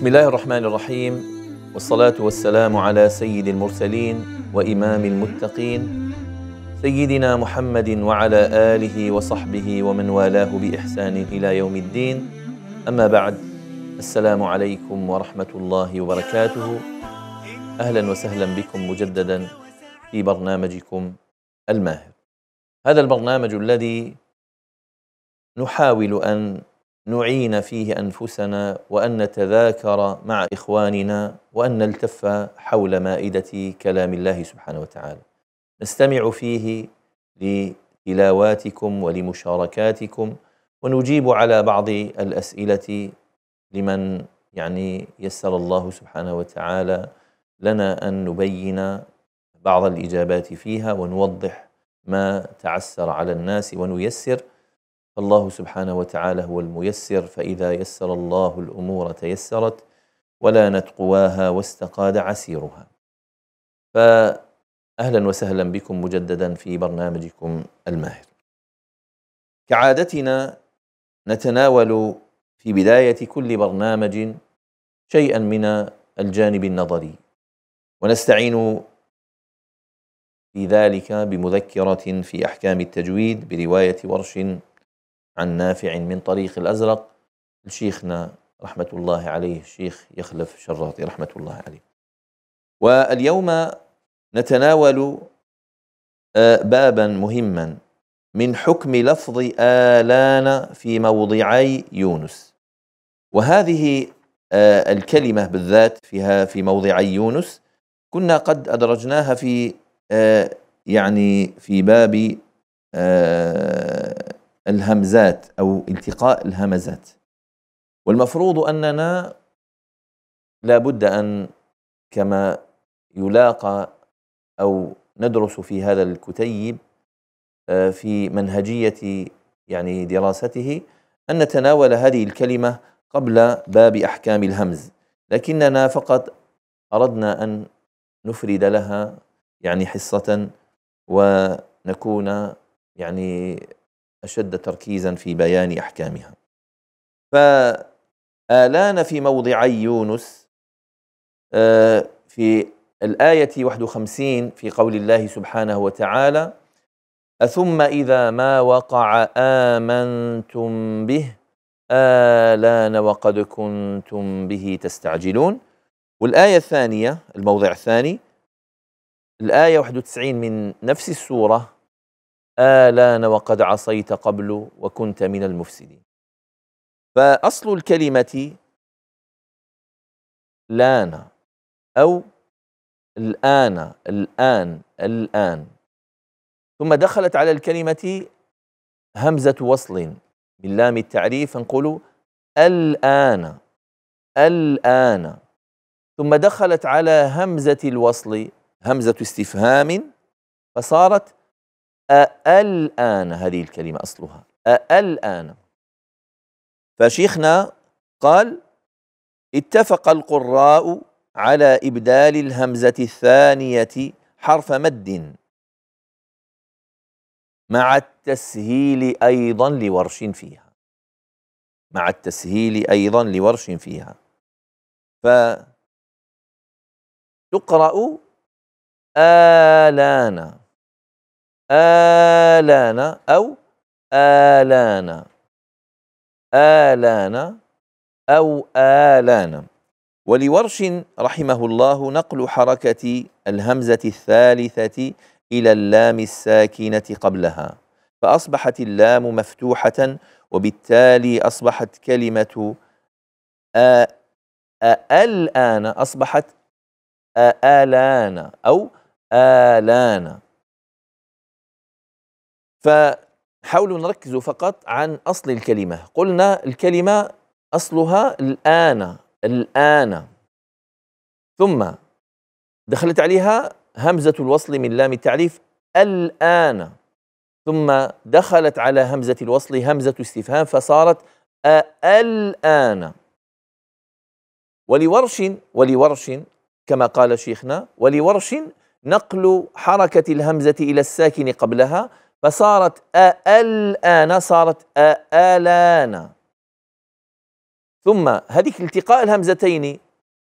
بسم الله الرحمن الرحيم والصلاة والسلام على سيد المرسلين وإمام المتقين سيدنا محمد وعلى آله وصحبه ومن والاه بإحسان إلى يوم الدين أما بعد السلام عليكم ورحمة الله وبركاته أهلا وسهلا بكم مجددا في برنامجكم الماهر هذا البرنامج الذي نحاول أن نعين فيه انفسنا وان نتذاكر مع اخواننا وان نلتف حول مائده كلام الله سبحانه وتعالى نستمع فيه لتلاواتكم ولمشاركاتكم ونجيب على بعض الاسئله لمن يعني يسر الله سبحانه وتعالى لنا ان نبين بعض الاجابات فيها ونوضح ما تعسر على الناس ونيسر فالله سبحانه وتعالى هو الميسر فإذا يسر الله الأمور تيسرت ولانت قواها واستقاد عسيرها فأهلا وسهلا بكم مجددا في برنامجكم الماهر كعادتنا نتناول في بداية كل برنامج شيئا من الجانب النظري ونستعين في ذلك بمذكرة في أحكام التجويد برواية ورش عن نافع من طريق الأزرق لشيخنا رحمة الله عليه الشيخ يخلف شراطي رحمة الله عليه واليوم نتناول آه، بابا مهما من حكم لفظ آلان في موضعي يونس وهذه آه، الكلمة بالذات فيها في موضعي يونس كنا قد أدرجناها في آه، يعني في باب الهمزات أو التقاء الهمزات والمفروض أننا لا بد أن كما يلاقى أو ندرس في هذا الكتيب آه، في منهجية يعني دراسته أن نتناول هذه الكلمة قبل باب أحكام الهمز لكننا فقط أردنا أن نفرد لها يعني حصة ونكون يعني أشد تركيزا في بيان أحكامها فآلان في موضعي يونس آه، في الآية 51 في قول الله سبحانه وتعالى أثم إذا ما وقع آمنتم به آلان وقد كنتم به تستعجلون والآية الثانية الموضع الثاني الآية 91 من نفس السورة آلان وقد عصيت قبل وكنت من المفسدين فأصل الكلمة لان أو الآن الآن الآن ثم دخلت على الكلمة همزة وصل من لام التعريف نقول الآن الآن ثم دخلت على همزة الوصل همزة استفهام فصارت الآن هذه الكلمة أصلها الآن فشيخنا قال اتفق القراء على إبدال الهمزة الثانية حرف مد مع التسهيل أيضا لورش فيها مع التسهيل أيضا لورش فيها فتقرأ آلانا آلانا أو آلانا آلانا أو آلانا ولورش رحمه الله نقل حركة الهمزة الثالثة إلى اللام الساكنة قبلها فأصبحت اللام مفتوحة وبالتالي أصبحت كلمة الآن أصبحت آلان أو آلان فحاولوا نركز فقط عن أصل الكلمة قلنا الكلمة أصلها الآن الآن ثم دخلت عليها همزة الوصل من لام التعريف الآن ثم دخلت على همزة الوصل همزة استفهام فصارت الآن ولورش ولورش كما قال شيخنا ولورش نقل حركة الهمزة إلى الساكن قبلها فصارت الآن صارت آلان ثم هذيك التقاء الهمزتين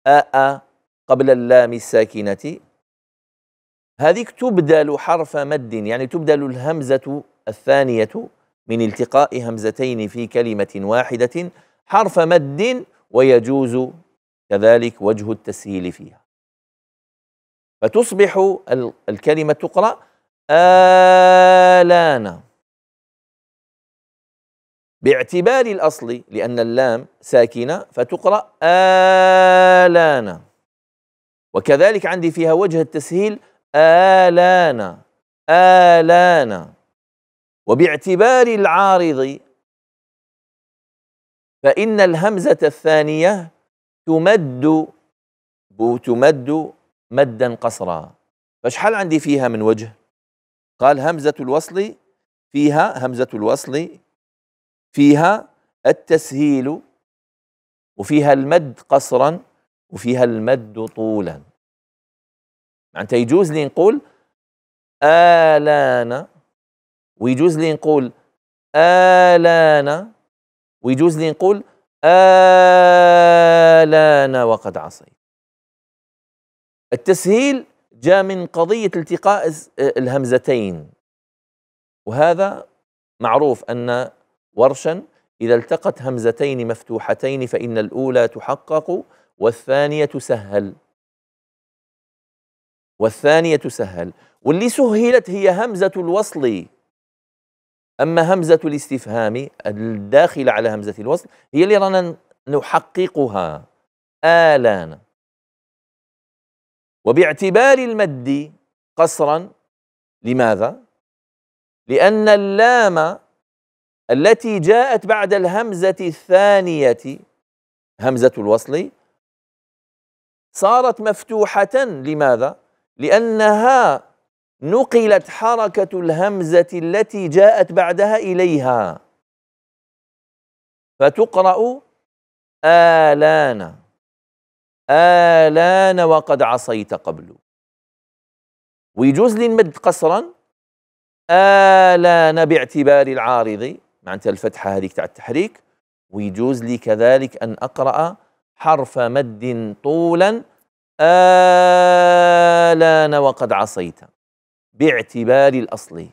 أأ قبل اللام الساكنة هذيك تبدل حرف مد يعني تبدل الهمزة الثانية من التقاء همزتين في كلمة واحدة حرف مد ويجوز كذلك وجه التسهيل فيها فتصبح الكلمة تقرأ آلانا باعتبار الأصل لأن اللام ساكنة فتقرأ آلانا وكذلك عندي فيها وجه التسهيل آلانا آلانا وباعتبار العارض فإن الهمزة الثانية تمد تمد مدا قصرا فشحال عندي فيها من وجه قال همزة الوصل فيها همزة الوصل فيها التسهيل وفيها المد قصرا وفيها المد طولا معناتها يجوز لي نقول آلانا ويجوز لي نقول آلانا ويجوز لي نقول آلانا وقد عصيت التسهيل جاء من قضية التقاء الهمزتين وهذا معروف أن ورشا إذا التقت همزتين مفتوحتين فإن الأولى تحقق والثانية تسهل والثانية تسهل واللي سهلت هي همزة الوصل أما همزة الاستفهام الداخلة على همزة الوصل هي اللي رانا نحققها آلان وباعتبار المد قصرا لماذا؟ لأن اللام التي جاءت بعد الهمزة الثانية همزة الوصل صارت مفتوحة لماذا؟ لأنها نقلت حركة الهمزة التي جاءت بعدها إليها فتقرأ آلانا آلان وقد عصيت قبل ويجوز لي نمد قصرا آلان باعتبار العارض معناتها الفتحة هذيك تاع التحريك ويجوز لي كذلك أن أقرأ حرف مد طولا آلان وقد عصيت باعتبار الأصل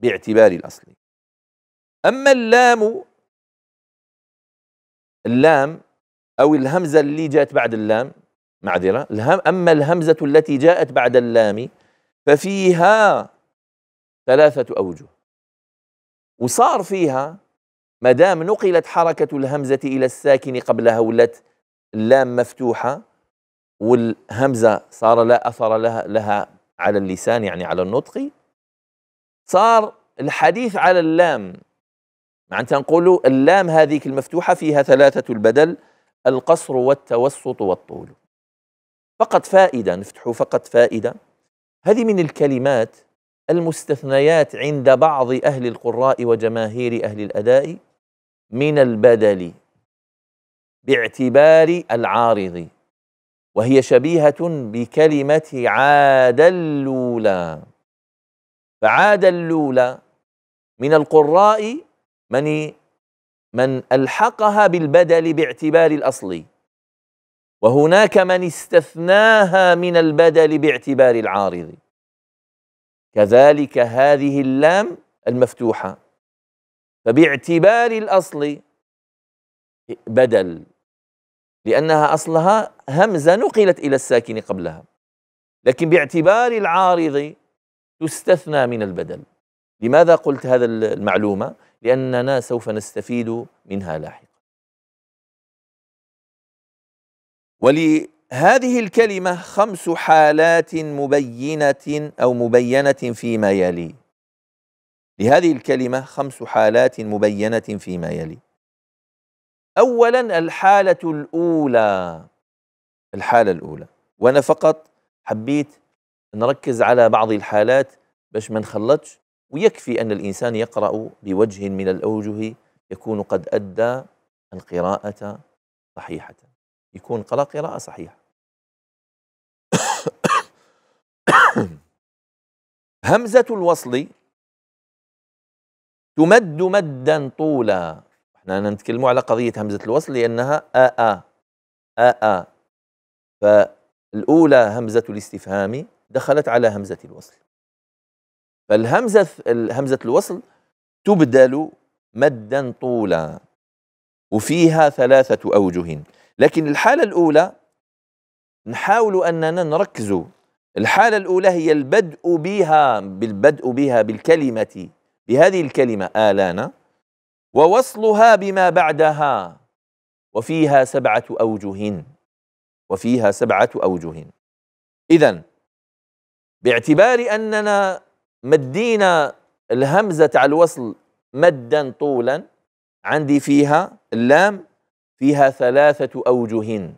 باعتبار الأصل أما اللام اللام أو الهمزة اللي جاءت بعد اللام معذرة الهم أما الهمزة التي جاءت بعد اللام ففيها ثلاثة أوجه وصار فيها ما دام نقلت حركة الهمزة إلى الساكن قبلها ولات اللام مفتوحة والهمزة صار لا أثر لها, لها على اللسان يعني على النطق صار الحديث على اللام معناتها نقولوا اللام هذيك المفتوحة فيها ثلاثة البدل القصر والتوسط والطول فقط فائدة نفتح فقط فائدة هذه من الكلمات المستثنيات عند بعض أهل القراء وجماهير أهل الأداء من البدل باعتبار العارض وهي شبيهة بكلمة عاد اللولى فعاد اللولى من القراء من من الحقها بالبدل باعتبار الاصل وهناك من استثناها من البدل باعتبار العارض كذلك هذه اللام المفتوحه فباعتبار الاصل بدل لانها اصلها همزه نقلت الى الساكن قبلها لكن باعتبار العارض تستثنى من البدل لماذا قلت هذا المعلومه لأننا سوف نستفيد منها لاحقا ولهذه الكلمة خمس حالات مبينة أو مبينة فيما يلي لهذه الكلمة خمس حالات مبينة فيما يلي أولا الحالة الأولى الحالة الأولى وأنا فقط حبيت نركز على بعض الحالات باش ما نخلطش ويكفي أن الإنسان يقرأ بوجه من الأوجه يكون قد أدى القراءة صحيحة يكون قرأ قراءة صحيحة همزة الوصل تمد مدا طولا احنا نتكلم على قضية همزة الوصل لأنها آآ آآ فالأولى همزة الاستفهام دخلت على همزة الوصل فالهمزة همزة الوصل تبدل مدا طولا وفيها ثلاثة أوجه لكن الحالة الأولى نحاول أننا نركز الحالة الأولى هي البدء بها بالبدء بها بالكلمة بهذه الكلمة آلان ووصلها بما بعدها وفيها سبعة أوجه وفيها سبعة أوجه إذا باعتبار أننا مدينا الهمزة تاع الوصل مدا طولا عندي فيها اللام فيها ثلاثة أوجه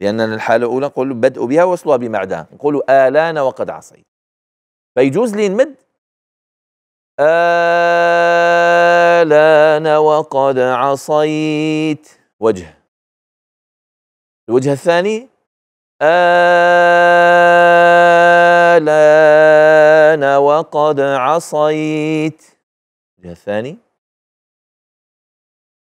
لأن الحالة الأولى نقول بدء بها وصلها بمعدها نقول آلان وقد عصيت فيجوز لي نمد آلان وقد عصيت وجه الوجه الثاني آلان وقد عصيت الثاني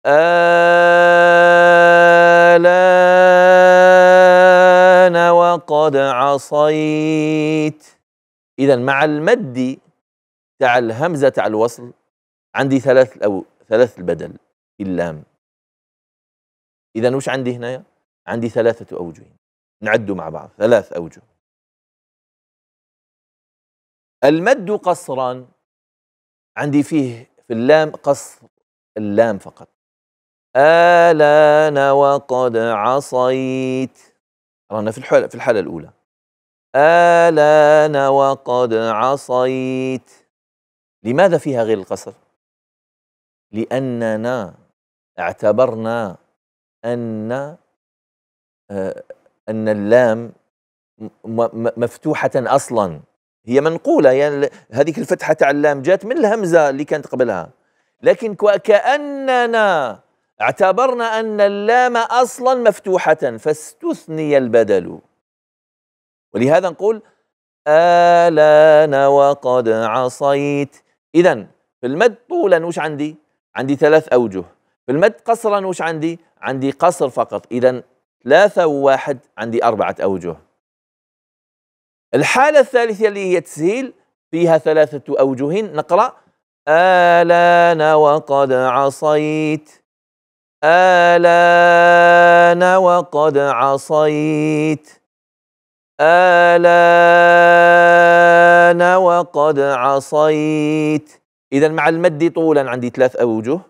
آلان وقد عصيت إذا مع المد تاع الهمزة تاع الوصل عندي ثلاث أو ثلاث البدل اللام إذا وش عندي هنا عندي ثلاثة أوجه نعده مع بعض ثلاث أوجه المد قصرا عندي فيه في اللام قصر اللام فقط آلان وقد عصيت رانا في الحالة في الحالة الأولى آلان وقد عصيت لماذا فيها غير القصر؟ لأننا اعتبرنا أن آه، ان اللام مفتوحه اصلا هي منقوله يعني هذيك الفتحه تاع اللام جات من الهمزه اللي كانت قبلها لكن كاننا اعتبرنا ان اللام اصلا مفتوحه فاستثني البدل ولهذا نقول الان وقد عصيت اذا في المد طولا وش عندي عندي ثلاث اوجه في المد قصرا وش عندي عندي قصر فقط اذا ثلاثة وواحد عندي أربعة أوجه الحالة الثالثة اللي هي تسهيل فيها ثلاثة أوجه نقرأ آلان وقد عصيت آلان وقد عصيت آلان وقد عصيت إذا مع المد طولا عندي ثلاث أوجه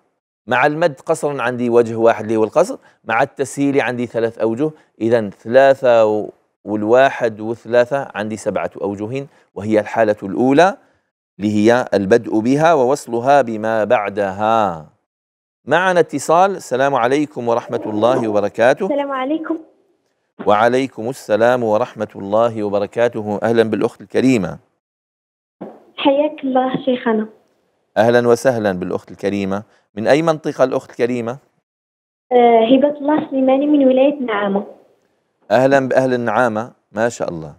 مع المد قصرا عندي وجه واحد اللي هو القصر مع التسهيل عندي ثلاث أوجه إذا ثلاثة والواحد وثلاثة عندي سبعة أوجه وهي الحالة الأولى اللي هي البدء بها ووصلها بما بعدها معنا اتصال السلام عليكم ورحمة الله وبركاته السلام عليكم وعليكم السلام ورحمة الله وبركاته أهلا بالأخت الكريمة حياك الله شيخنا أهلا وسهلا بالأخت الكريمة من أي منطقة الأخت الكريمة؟ هبة آه، الله سليماني من ولاية نعامة أهلا بأهل النعامة ما شاء الله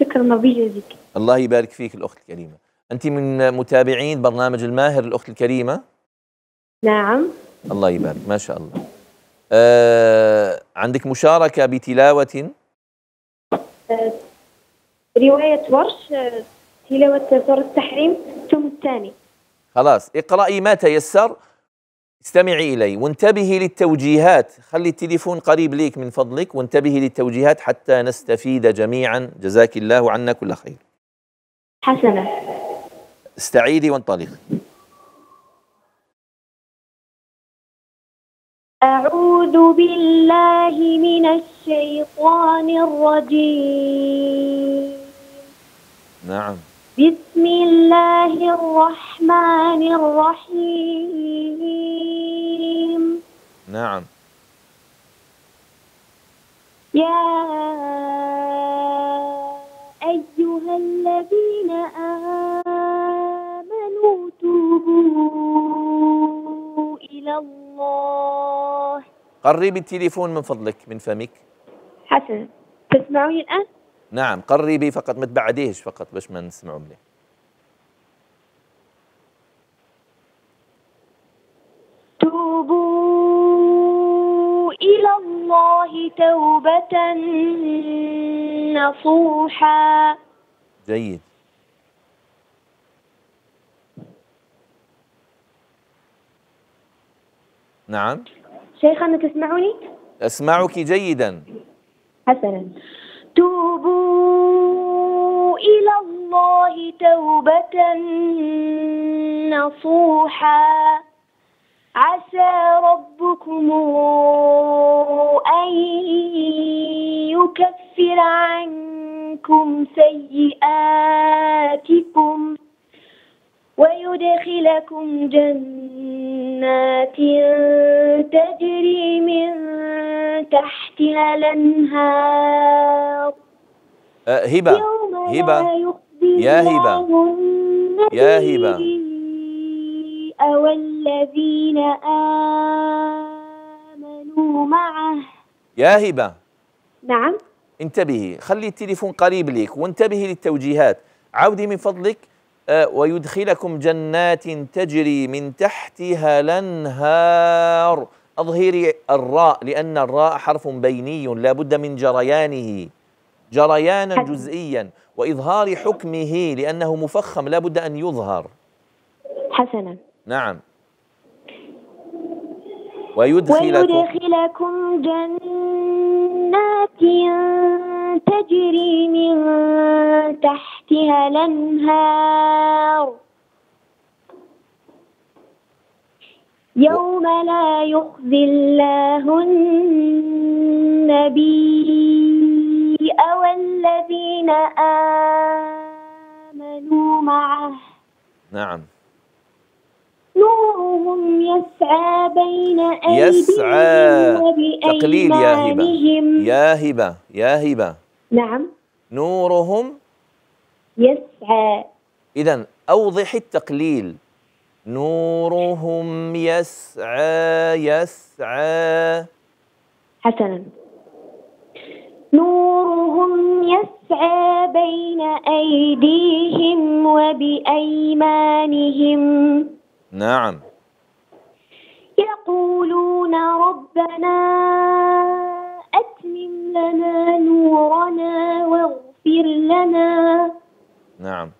شكرا الله يجازيك الله يبارك فيك الأخت الكريمة أنت من متابعين برنامج الماهر الأخت الكريمة؟ نعم الله يبارك ما شاء الله آه، عندك مشاركة بتلاوة؟ آه، رواية ورش آه، تلاوة سورة التحريم ثم الثاني خلاص اقرأي ما تيسر استمعي إلي وانتبهي للتوجيهات خلي التليفون قريب ليك من فضلك وانتبهي للتوجيهات حتى نستفيد جميعا جزاك الله عنا كل خير حسنا استعيدي وانطلقي أعوذ بالله من الشيطان الرجيم نعم بسم الله الرحمن الرحيم نعم يا أيها الذين آمنوا توبوا إلى الله قربي التليفون من فضلك من فمك حسن تسمعوني الآن نعم قربي فقط ما تبعديهش فقط باش ما نسمعوا مليح توبوا إلى الله توبة نصوحا جيد نعم شيخنا تسمعني؟ أسمعك جيدا حسنا توبوا إلى الله توبة نصوحا عسى ربكم أن يكفر عنكم سيئاتكم ويدخلكم جنات تجري من تحتها الأنهار أه، هبة هبة يا هبة يا هبة والذين آمنوا معه يا هبة نعم انتبهي خلي التليفون قريب لك وانتبهي للتوجيهات عودي من فضلك آه، ويدخلكم جنات تجري من تحتها الانهار اظهري الراء لان الراء حرف بيني لا بد من جريانه جريانا جزئيا واظهار حكمه لانه مفخم لا بد ان يظهر حسنا نعم ويدخلكم, ويدخلكم جنات تجري من تحتها الأنهار يوم لا يخزي الله النبي والذين آمنوا معه نعم نورهم يسعى بين أيديهم يسعى تقليل يا هبة يا هبة يا هبة نعم نورهم يسعى إذا أوضح التقليل نورهم يسعى يسعى حسنا نورهم يسعى بين أيديهم وبأيمانهم نعم يقولون ربنا أتمم لنا نورنا واغفر لنا نعم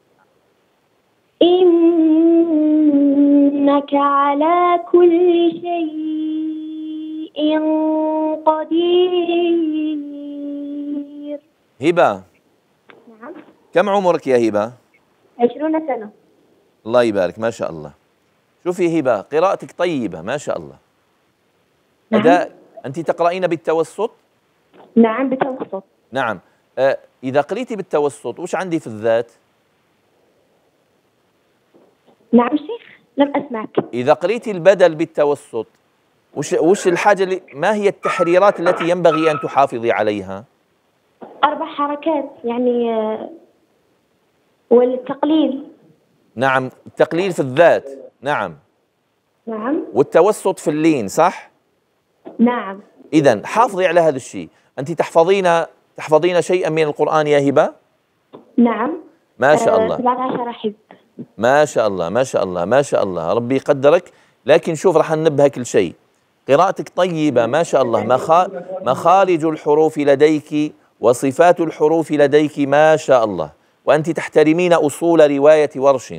إنك على كل شيء قدير هبة نعم كم عمرك يا هبة؟ عشرون سنة الله يبارك ما شاء الله شوفي هبة قراءتك طيبة ما شاء الله نعم. أداء أنت تقرأين بالتوسط؟ نعم بالتوسط نعم آه، إذا قريتي بالتوسط وش عندي في الذات؟ نعم شيخ لم أسمعك إذا قريتي البدل بالتوسط وش وش الحاجة اللي ما هي التحريرات التي ينبغي أن تحافظي عليها؟ أربع حركات يعني آه، والتقليل نعم التقليل في الذات نعم نعم والتوسط في اللين صح؟ نعم إذا حافظي على هذا الشيء أنت تحفظين تحفظين شيئا من القرآن يا هبة نعم ما شاء آه، الله ما شاء الله ما شاء الله ما شاء الله ربي يقدرك لكن شوف راح ننبه كل شيء قراءتك طيبة ما شاء الله مخارج الحروف لديك وصفات الحروف لديك ما شاء الله وأنت تحترمين أصول رواية ورش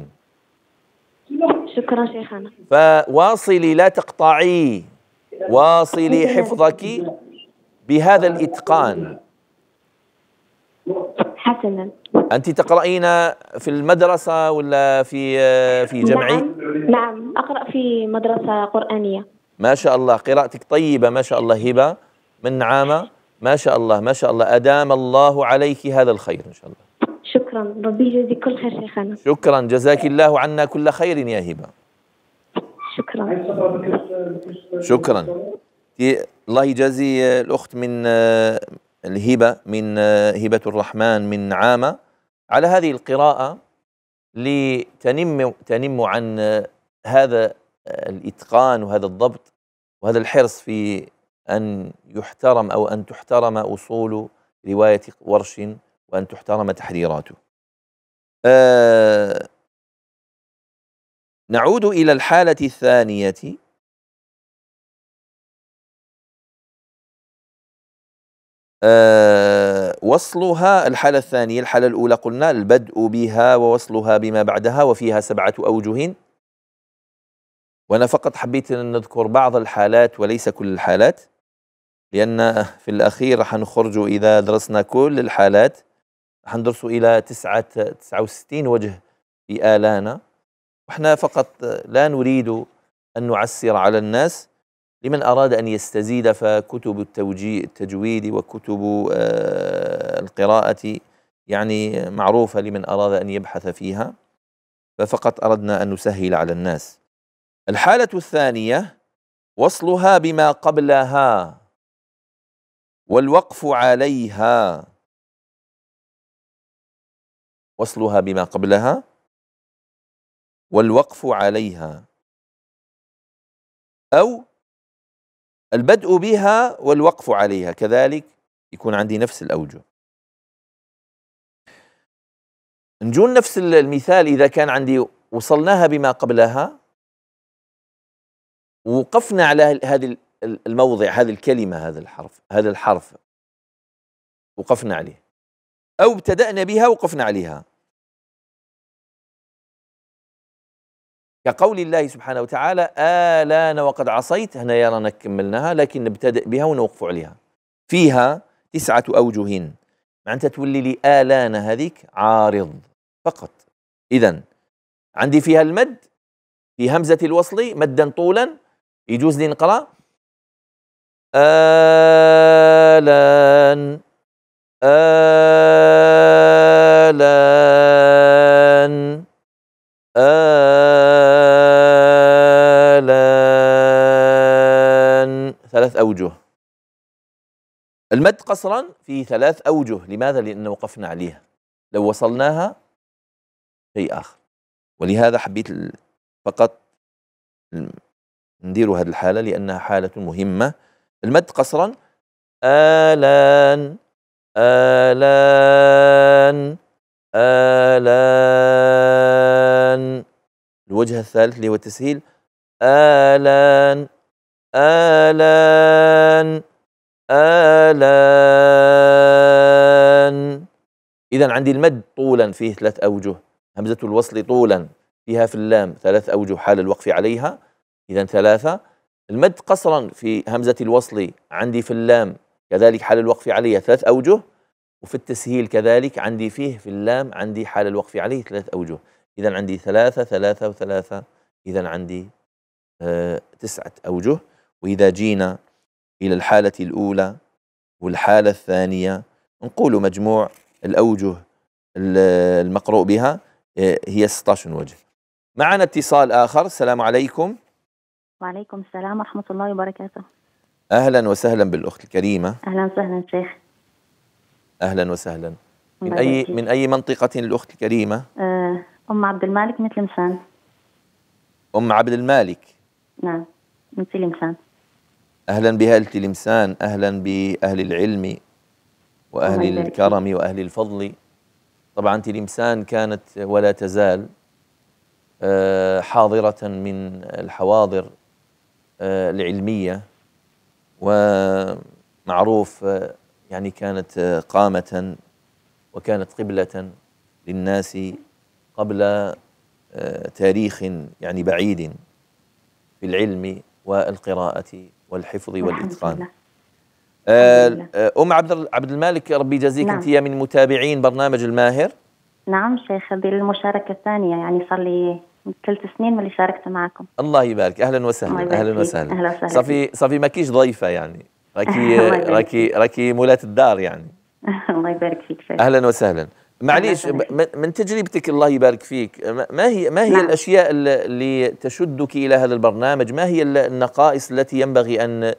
شكرا شيخنا فواصلي لا تقطعي واصلي حفظك بهذا الإتقان حسنا أنت تقرأين في المدرسة ولا في آه، في جمعي؟ نعم, نعم أقرأ في مدرسة قرآنية ما شاء الله قراءتك طيبة ما شاء الله هبة من نعامة ما شاء الله ما شاء الله أدام الله عليك هذا الخير إن شاء الله شكرا ربي يجزيك كل خير شيخنا شكرا جزاك الله عنا كل خير يا هبه شكرا شكرا الله يجازي الأخت من آه، الهبة من هبة آه، الرحمن من عامة على هذه القراءة لتنم تنم عن آه، هذا الإتقان وهذا الضبط وهذا الحرص في أن يحترم أو أن تحترم أصول رواية ورش وأن تحترم تحريراته. نعود إلى الحالة الثانية أه وصلها الحالة الثانية الحالة الأولى قلنا البدء بها ووصلها بما بعدها وفيها سبعة أوجه وأنا فقط حبيت أن نذكر بعض الحالات وليس كل الحالات لأن في الأخير راح نخرج إذا درسنا كل الحالات راح ندرس إلى تسعة تسعة وستين وجه في آلانا واحنا فقط لا نريد أن نعسر على الناس لمن أراد أن يستزيد فكتب التوجيه التجويد وكتب آه، القراءة يعني معروفة لمن أراد أن يبحث فيها ففقط أردنا أن نسهل على الناس الحالة الثانية وصلها بما قبلها والوقف عليها وصلها بما قبلها والوقف عليها أو البدء بها والوقف عليها كذلك يكون عندي نفس الأوجه نجون نفس المثال إذا كان عندي وصلناها بما قبلها ووقفنا على هذه الموضع هذه الكلمة هذا الحرف هذا الحرف وقفنا عليه أو ابتدأنا بها وقفنا عليها كقول الله سبحانه وتعالى آلان وقد عصيت هنا رانا كملناها لكن نبتدئ بها ونوقف عليها فيها تسعة أوجه معناتها تولي لي آلان هذيك عارض فقط إذا عندي فيها المد في همزة الوصل مدا طولا يجوز لي نقرأ آلان آلان آلان أوجه المد قصرا في ثلاث أوجه لماذا؟ لأن وقفنا عليها لو وصلناها شيء آخر ولهذا حبيت فقط ندير هذه الحالة لأنها حالة مهمة المد قصرا آلان آلان آلان الوجه الثالث اللي هو التسهيل آلان آلان آلان إذا عندي المد طولا فيه ثلاث أوجه همزة الوصل طولا فيها في اللام ثلاث أوجه حال الوقف عليها إذا ثلاثة المد قصرا في همزة الوصل عندي في اللام كذلك حال الوقف عليها ثلاث أوجه وفي التسهيل كذلك عندي فيه في اللام عندي حال الوقف عليه ثلاث أوجه إذا عندي ثلاثة ثلاثة وثلاثة إذا عندي آه تسعة أوجه وإذا جينا إلى الحالة الأولى والحالة الثانية نقول مجموع الأوجه المقروء بها آه، هي 16 وجه معنا اتصال آخر السلام عليكم وعليكم السلام ورحمة الله وبركاته أهلا وسهلا بالأخت الكريمة أهلا وسهلا شيخ أهلا وسهلا من أي من أي منطقة الأخت الكريمة؟ آه، أم عبد المالك من تلمسان أم عبد المالك نعم من تلمسان أهلا بأهل تلمسان أهلا بأهل العلم وأهل الكرم وأهل الفضل طبعا تلمسان كانت ولا تزال آه، حاضرة من الحواضر آه، العلمية ومعروف آه، يعني كانت قامة وكانت قبلة للناس قبل تاريخ يعني بعيد في العلم والقراءة والحفظ والإتقان آه، آه، أم عبد عبد المالك ربي يجازيك نعم. أنت من متابعين برنامج الماهر نعم شيخ هذه المشاركة الثانية يعني صار لي ثلاث سنين من اللي شاركت معكم الله يبارك أهلا وسهلا أهلا وسهلا أهلا وسهلا صافي صافي ماكيش ضيفة يعني راكي راكي راكي مولاة الدار يعني الله يبارك فيك شيخ أهلا وسهلا معليش من تجربتك الله يبارك فيك ما هي ما هي نعم. الاشياء اللي تشدك الى هذا البرنامج ما هي النقائص التي ينبغي ان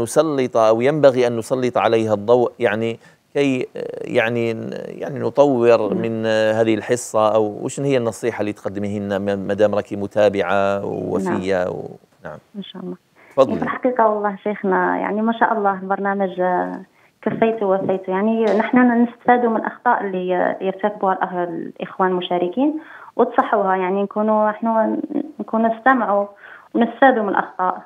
نسلط او ينبغي ان نسلط عليها الضوء يعني كي يعني يعني نطور نعم. من هذه الحصه او وش هي النصيحه اللي تقدميه لنا ما دام راكي متابعه ووفيه نعم. و... نعم ان شاء الله تفضلي في الحقيقه والله شيخنا يعني ما شاء الله البرنامج كفيت ووفيت يعني نحن نستفادوا من الاخطاء اللي يرتكبوها الاخوان المشاركين وتصحوها يعني نكونوا نحن نكونوا نستمعوا ونستفادوا من الاخطاء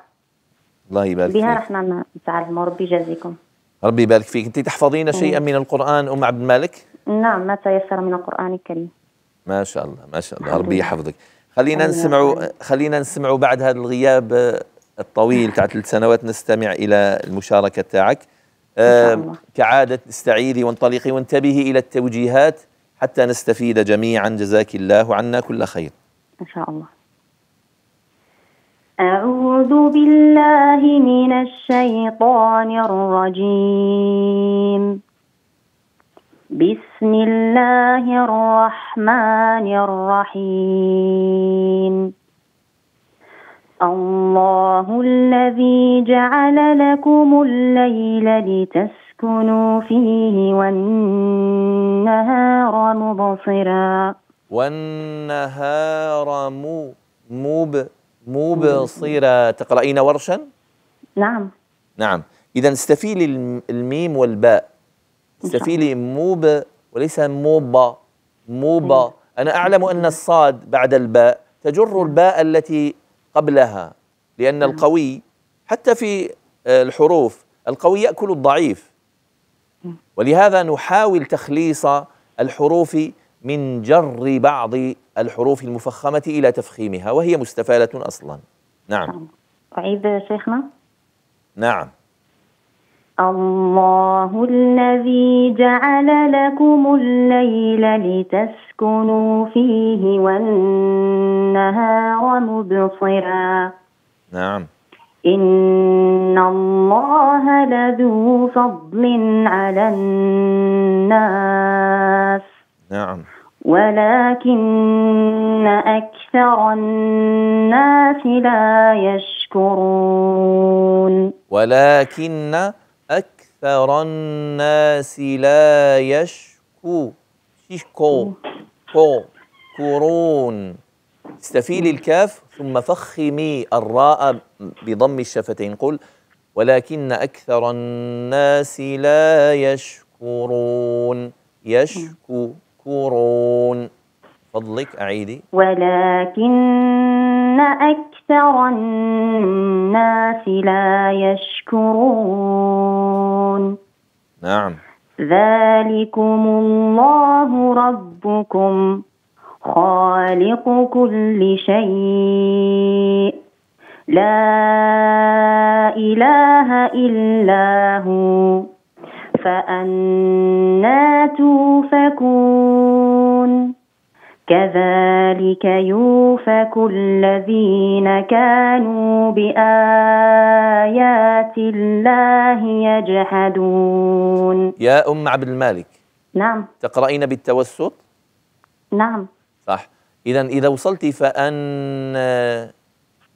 الله يبارك بها فيك بها نحن نتعلموا ربي يجازيكم ربي يبارك فيك انت تحفظين شيئا من القران ام عبد المالك نعم ما تيسر من القران الكريم ما شاء الله ما شاء الله ربي يحفظك خلينا نسمعوا خلينا نسمعوا بعد هذا الغياب الطويل تاع ثلاث سنوات نستمع الى المشاركه تاعك كعادة استعيذي وانطلقي وانتبهي إلى التوجيهات حتى نستفيد جميعا جزاك الله عنا كل خير إن شاء الله أعوذ بالله من الشيطان الرجيم بسم الله الرحمن الرحيم الله الذي جعل لكم الليل لتسكنوا فيه والنهار مبصرا والنهار مو موب مبصرا تقرأين ورشا؟ نعم نعم إذا استفيلي الميم والباء استفيلي موب وليس موبا موبا أنا أعلم أن الصاد بعد الباء تجر الباء التي قبلها لأن نعم. القوي حتى في آه، الحروف القوي يأكل الضعيف نعم. ولهذا نحاول تخليص الحروف من جر بعض الحروف المفخمة إلى تفخيمها وهي مستفالة أصلا نعم, نعم. أعيد شيخنا نعم الله الذي جعل لكم الليل لتسكنوا فيه والنهار مبصرا نعم إن الله لذو فضل على الناس نعم ولكن أكثر الناس لا يشكرون ولكن أكثر الناس لا يشكو شكو كو كورون استفيلي الكاف ثم فخمي الراء بضم الشفتين قل ولكن أكثر الناس لا يشكرون يشكرون فضلك أعيدي ولكن أكثر الناس لا يشكرون نعم ذلكم الله ربكم خالق كل شيء لا إله إلا هو فأنا توفكون كذلك يوفك الذين كانوا بآيات الله يجحدون يا أم عبد المالك نعم تقرأين بالتوسط؟ نعم صح إذا إذا وصلت فأن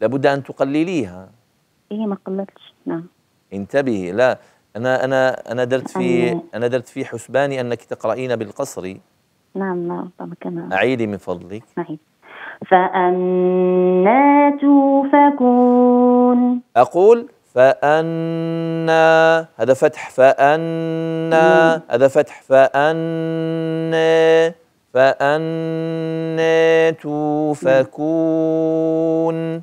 لابد أن تقلليها إيه ما قللتش نعم انتبهي لا أنا أنا أنا درت في أنا درت في حسباني أنك تقرأين بالقصري نعم نعم كمان أعيدي من فضلك نعيد فأنا توفكون أقول فأنا هذا فتح فأنا هذا فتح فأنا فأنا توفكون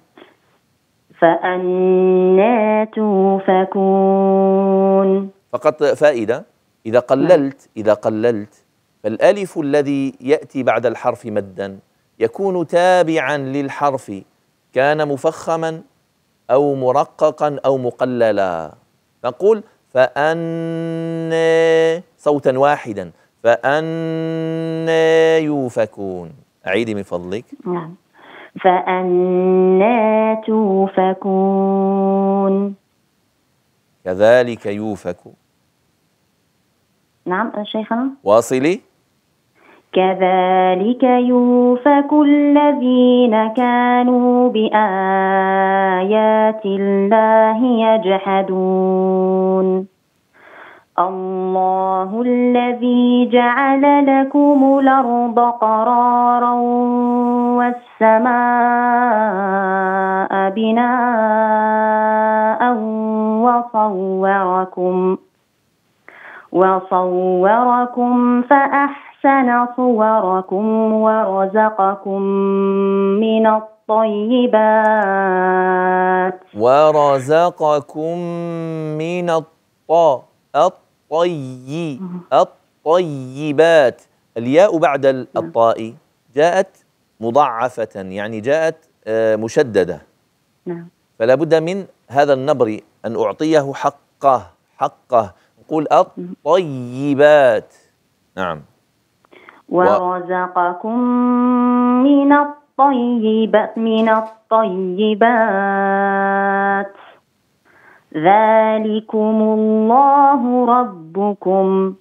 فأنا توفكون فقط فائدة إذا قللت إذا قللت فالالف الذي ياتي بعد الحرف مدا يكون تابعا للحرف كان مفخما او مرققا او مقللا نقول فأن صوتا واحدا فأن يوفكون أعيدي من فضلك نعم فأنا توفكون كذلك يوفك نعم شيخنا واصلي كذلك يوفك الذين كانوا بآيات الله يجحدون الله الذي جعل لكم الأرض قرارا والسماء بناء وصوركم وصوركم فأحسن أحسن صوركم ورزقكم من الطيبات ورزقكم من الط الطي الطيبات الياء بعد نعم. الطاء جاءت مضعفة يعني جاءت آه، مشددة نعم فلا بد من هذا النبر أن أعطيه حقه حقه نقول نعم. الطيبات نعم ورزقكم من الطيبات من الطيبات ذلكم الله ربكم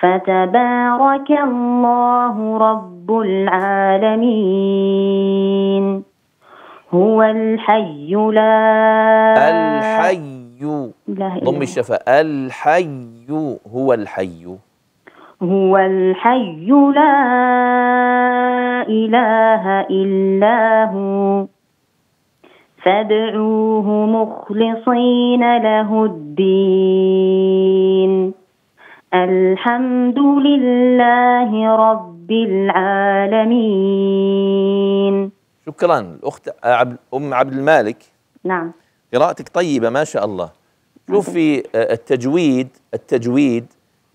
فتبارك الله رب العالمين هو الحي لا الحي ضم الشفاء الحي هو الحي هو الحي لا إله إلا هو فادعوه مخلصين له الدين الحمد لله رب العالمين شكرا الأخت أم عبد المالك نعم قراءتك طيبة ما شاء الله شوف نعم. في آه، التجويد التجويد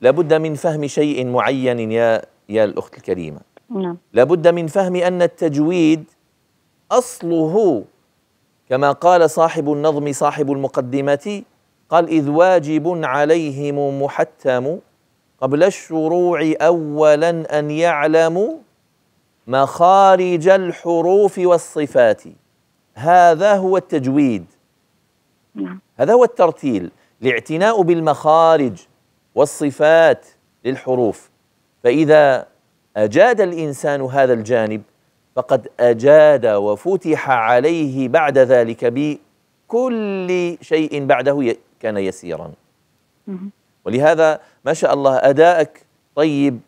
لابد من فهم شيء معين يا يا الأخت الكريمة نعم لابد من فهم أن التجويد أصله كما قال صاحب النظم صاحب المقدمة قال إذ واجب عليهم محتم قبل الشروع أولا أن يعلموا مخارج الحروف والصفات هذا هو التجويد نعم. هذا هو الترتيل الاعتناء بالمخارج والصفات للحروف فإذا أجاد الإنسان هذا الجانب فقد أجاد وفتح عليه بعد ذلك بكل شيء بعده كان يسيرا ولهذا ما شاء الله أداءك طيب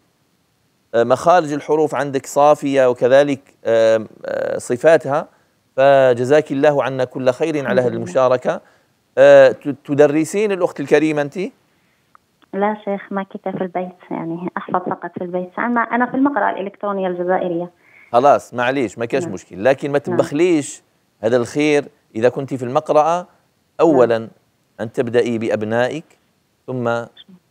آه، مخارج الحروف عندك صافية وكذلك آه، صفاتها فجزاك الله عنا كل خير على هذه المشاركة آه، تدرسين الأخت الكريمة أنتِ؟ لا شيخ ما كنت في البيت يعني احفظ فقط في البيت انا انا في المقرأة الالكترونية الجزائرية خلاص معليش ما كاش نعم. مشكل لكن ما نعم. تبخليش هذا الخير اذا كنت في المقرأة اولا نعم. ان تبدأي بابنائك ثم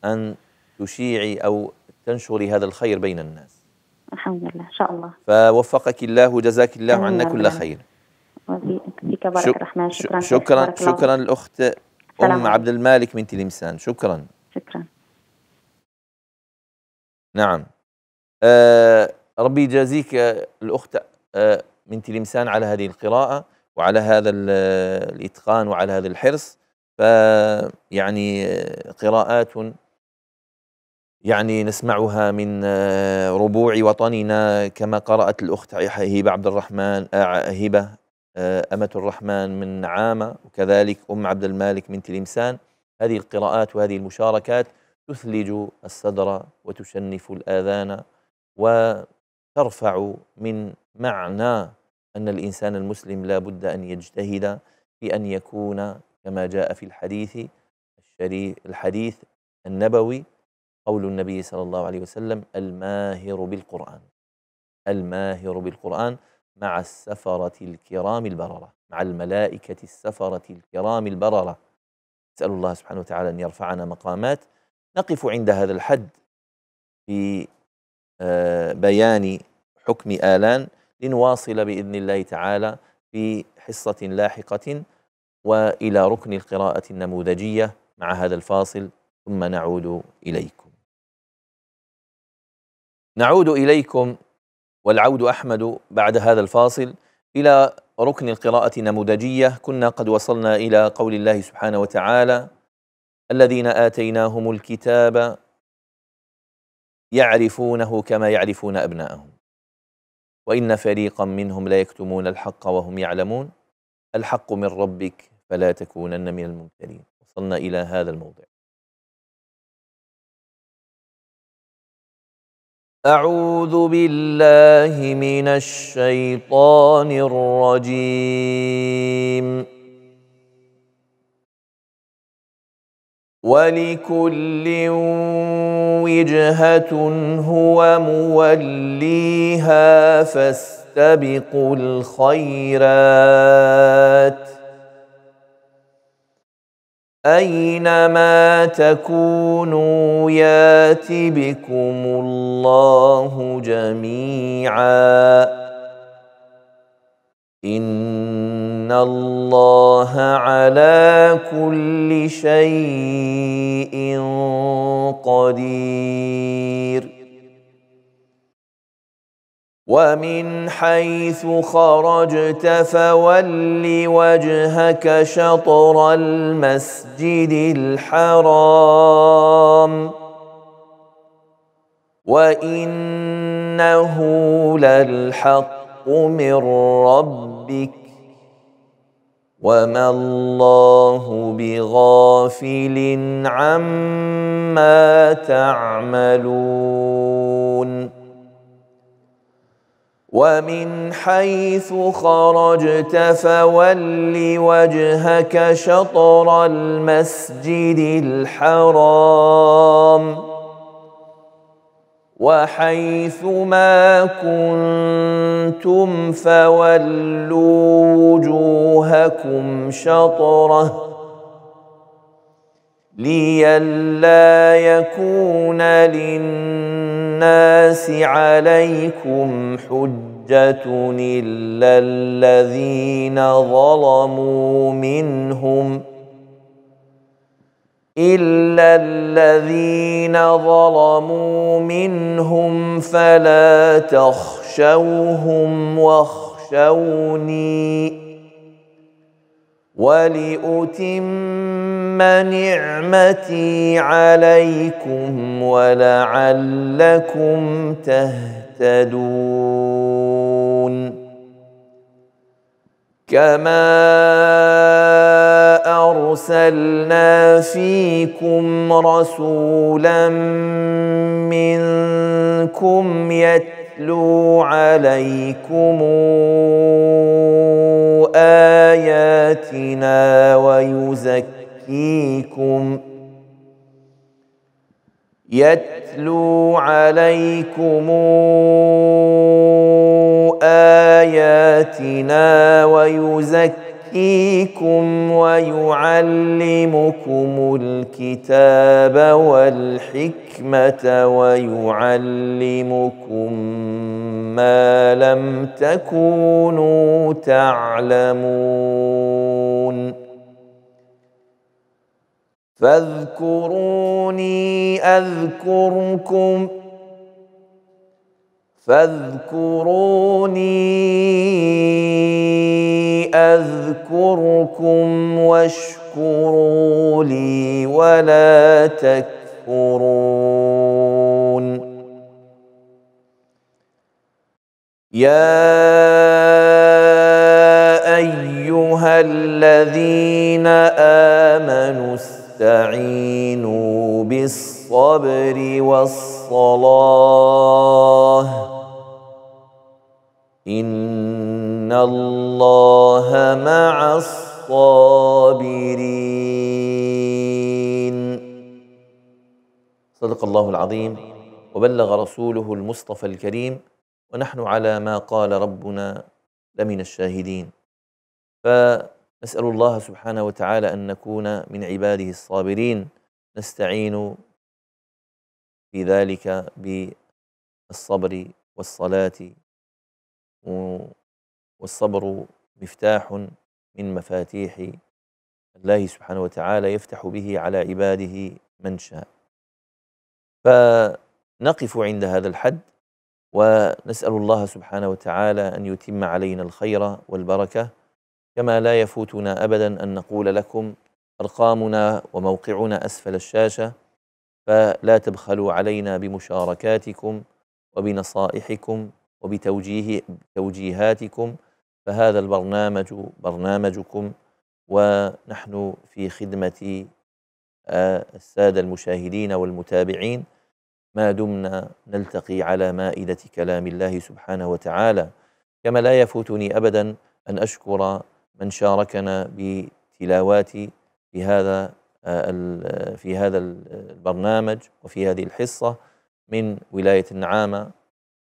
ان تشيعي او تنشري هذا الخير بين الناس الحمد لله ان شاء الله فوفقك الله وجزاك الله عنا كل خير فيك بارك شك الرحمن شكرا شكرا شكرا, شكرا الاخت ام عبد المالك من تلمسان شكرا شكرا نعم آه ربي يجازيك آه، الأخت من آه، تلمسان على هذه القراءة وعلى هذا آه، الإتقان وعلى هذا الحرص فيعني قراءات يعني نسمعها من ربوع وطننا كما قرأت الأخت هبة عبد الرحمن هبة أمة الرحمن من نعامة وكذلك أم عبد المالك من تلمسان هذه القراءات وهذه المشاركات تثلج الصدر وتشنف الآذان وترفع من معنى أن الإنسان المسلم لا بد أن يجتهد في أن يكون كما جاء في الحديث الحديث النبوي قول النبي صلى الله عليه وسلم الماهر بالقرآن الماهر بالقرآن مع السفرة الكرام البررة مع الملائكة السفرة الكرام البررة نسأل الله سبحانه وتعالى أن يرفعنا مقامات نقف عند هذا الحد في آه، بيان حكم آلان لنواصل بإذن الله تعالى في حصة لاحقة وإلى ركن القراءة النموذجية مع هذا الفاصل ثم نعود إليكم نعود إليكم والعود أحمد بعد هذا الفاصل إلى ركن القراءة النموذجية كنا قد وصلنا إلى قول الله سبحانه وتعالى الذين آتيناهم الكتاب يعرفونه كما يعرفون أبناءهم وإن فريقا منهم ليكتمون الحق وهم يعلمون الحق من ربك فلا تكونن من الممتلين وصلنا إلى هذا الموضع أعوذ بالله من الشيطان الرجيم ولكل وجهة هو موليها فاستبقوا الخيرات أينما تكونوا يات بكم الله جميعا إن الله على كل شيء قدير ومن حيث خرجت فول وجهك شطر المسجد الحرام وانه للحق من ربك وما الله بغافل عما تعملون ومن حيث خرجت فول وجهك شطر المسجد الحرام وحيث ما كنتم فولوا وجوهكم شطره لئلا يكون للناس عليكم حجة إلا الذين ظلموا منهم ۖ إلا الذين ظلموا منهم فلا تخشوهم واخشوني ولأتم نعمتي عليكم ولعلكم تهتدون كما أرسلنا فيكم رسولا منكم يتلو عليكم آياتنا ويزكيكم يتلو عليكم آياتنا ويزكيكم يزكيكم ويعلمكم الكتاب والحكمة ويعلمكم ما لم تكونوا تعلمون فاذكروني أذكركم ۖ فاذكروني اذكركم واشكروا لي ولا تكفرون يا ايها الذين امنوا استعينوا بالصبر والصلاه ان الله مع الصابرين صدق الله العظيم وبلغ رسوله المصطفى الكريم ونحن على ما قال ربنا لمن الشاهدين فنسال الله سبحانه وتعالى ان نكون من عباده الصابرين نستعين في ذلك بالصبر والصلاه والصبر مفتاح من مفاتيح الله سبحانه وتعالى يفتح به على عباده من شاء فنقف عند هذا الحد ونسأل الله سبحانه وتعالى أن يتم علينا الخير والبركة كما لا يفوتنا أبدا أن نقول لكم أرقامنا وموقعنا أسفل الشاشة فلا تبخلوا علينا بمشاركاتكم وبنصائحكم وبتوجيه توجيهاتكم فهذا البرنامج برنامجكم ونحن في خدمة آه، السادة المشاهدين والمتابعين ما دمنا نلتقي على مائدة كلام الله سبحانه وتعالى كما لا يفوتني أبدا أن أشكر من شاركنا بتلاواتي في هذا آه، في هذا البرنامج وفي هذه الحصة من ولاية النعامة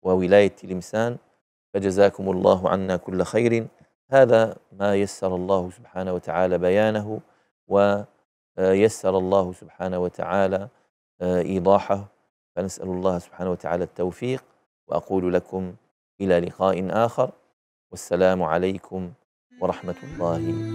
وولاية تلمسان فجزاكم الله عنا كل خير هذا ما يسر الله سبحانه وتعالى بيانه ويسر الله سبحانه وتعالى آه، إيضاحه فنسأل الله سبحانه وتعالى التوفيق وأقول لكم إلى لقاء آخر والسلام عليكم ورحمة الله